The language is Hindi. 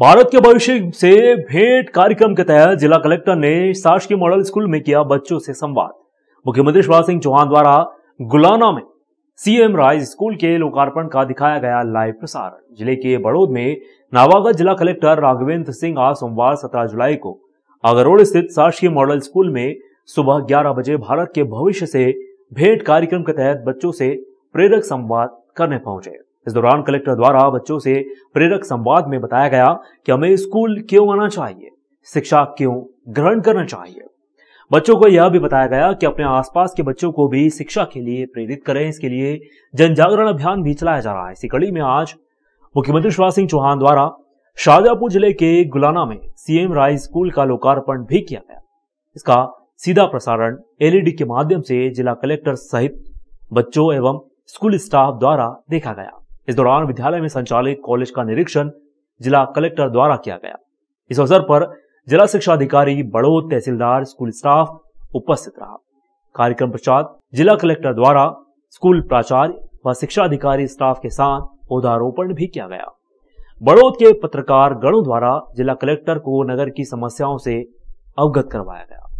भारत के भविष्य से भेंट कार्यक्रम के तहत जिला कलेक्टर ने शासकीय मॉडल स्कूल में किया बच्चों से संवाद मुख्यमंत्री शिवराज सिंह चौहान द्वारा गुलाना में सीएम राइज स्कूल के लोकार्पण का दिखाया गया लाइव प्रसारण जिले के बड़ोद में नावागढ़ जिला कलेक्टर राघवेंद्र सिंह आज सोमवार सत्रह जुलाई को अगरोड़ स्थित शासकीय मॉडल स्कूल में सुबह ग्यारह बजे भारत के भविष्य से भेंट कार्यक्रम के तहत बच्चों से प्रेरक संवाद करने पहुंचे इस दौरान कलेक्टर द्वारा बच्चों से प्रेरक संवाद में बताया गया कि हमें स्कूल क्यों आना चाहिए शिक्षा क्यों ग्रहण करना चाहिए बच्चों को यह भी बताया गया कि अपने आसपास के बच्चों को भी शिक्षा के लिए प्रेरित करें इसके लिए जन जागरण अभियान भी चलाया जा रहा है इसी कड़ी में आज मुख्यमंत्री शिवराज सिंह चौहान द्वारा शाजापुर जिले के गुलाना में सीएम राय स्कूल का लोकार्पण भी किया गया इसका सीधा प्रसारण एलईडी के माध्यम से जिला कलेक्टर सहित बच्चों एवं स्कूल स्टाफ द्वारा देखा गया इस दौरान विद्यालय में संचालित कॉलेज का निरीक्षण जिला कलेक्टर द्वारा किया गया इस अवसर पर जिला शिक्षा अधिकारी बड़ोद तहसीलदार स्कूल स्टाफ उपस्थित रहा कार्यक्रम पश्चात जिला कलेक्टर द्वारा स्कूल प्राचार्य व शिक्षा अधिकारी स्टाफ के साथ पौधारोपण भी किया गया बड़ौद के पत्रकार गणों द्वारा जिला कलेक्टर को नगर की समस्याओं से अवगत करवाया गया